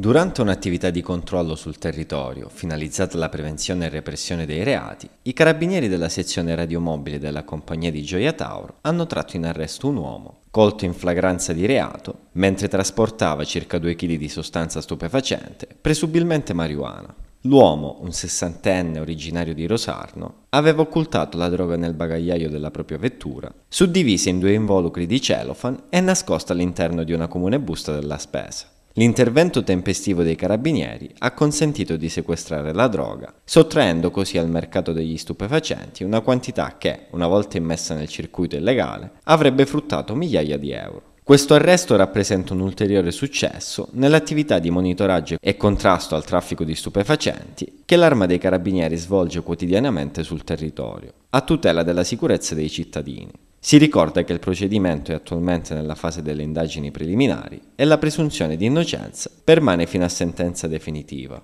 Durante un'attività di controllo sul territorio, finalizzata alla prevenzione e repressione dei reati, i carabinieri della sezione radiomobile della compagnia di Gioia Tauro hanno tratto in arresto un uomo, colto in flagranza di reato, mentre trasportava circa 2 kg di sostanza stupefacente, presumibilmente marijuana. L'uomo, un sessantenne originario di Rosarno, aveva occultato la droga nel bagagliaio della propria vettura, suddivisa in due involucri di celofan e nascosta all'interno di una comune busta della spesa. L'intervento tempestivo dei carabinieri ha consentito di sequestrare la droga, sottraendo così al mercato degli stupefacenti una quantità che, una volta immessa nel circuito illegale, avrebbe fruttato migliaia di euro. Questo arresto rappresenta un ulteriore successo nell'attività di monitoraggio e contrasto al traffico di stupefacenti che l'Arma dei Carabinieri svolge quotidianamente sul territorio, a tutela della sicurezza dei cittadini. Si ricorda che il procedimento è attualmente nella fase delle indagini preliminari e la presunzione di innocenza permane fino a sentenza definitiva.